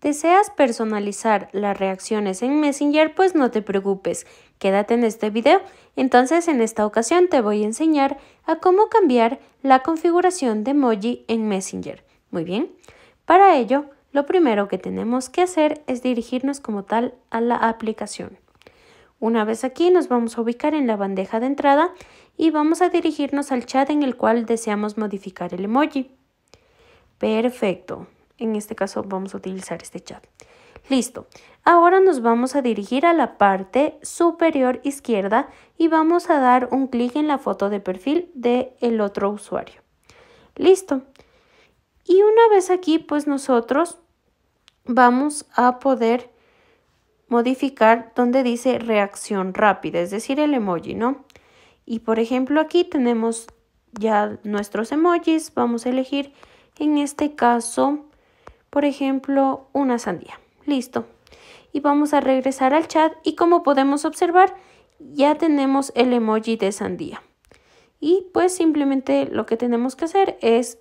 ¿Deseas personalizar las reacciones en Messenger? Pues no te preocupes, quédate en este video. Entonces en esta ocasión te voy a enseñar a cómo cambiar la configuración de emoji en Messenger. Muy bien, para ello lo primero que tenemos que hacer es dirigirnos como tal a la aplicación. Una vez aquí nos vamos a ubicar en la bandeja de entrada y vamos a dirigirnos al chat en el cual deseamos modificar el emoji. Perfecto. En este caso vamos a utilizar este chat. Listo. Ahora nos vamos a dirigir a la parte superior izquierda y vamos a dar un clic en la foto de perfil del el otro usuario. Listo. Y una vez aquí, pues nosotros vamos a poder modificar donde dice reacción rápida, es decir, el emoji, ¿no? Y por ejemplo, aquí tenemos ya nuestros emojis, vamos a elegir en este caso por ejemplo, una sandía. Listo. Y vamos a regresar al chat y como podemos observar, ya tenemos el emoji de sandía. Y pues simplemente lo que tenemos que hacer es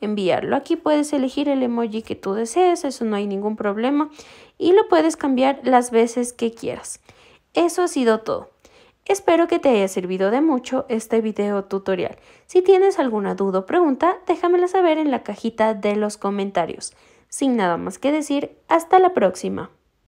enviarlo. Aquí puedes elegir el emoji que tú desees, eso no hay ningún problema. Y lo puedes cambiar las veces que quieras. Eso ha sido todo. Espero que te haya servido de mucho este video tutorial. Si tienes alguna duda o pregunta, déjamela saber en la cajita de los comentarios. Sin nada más que decir, hasta la próxima.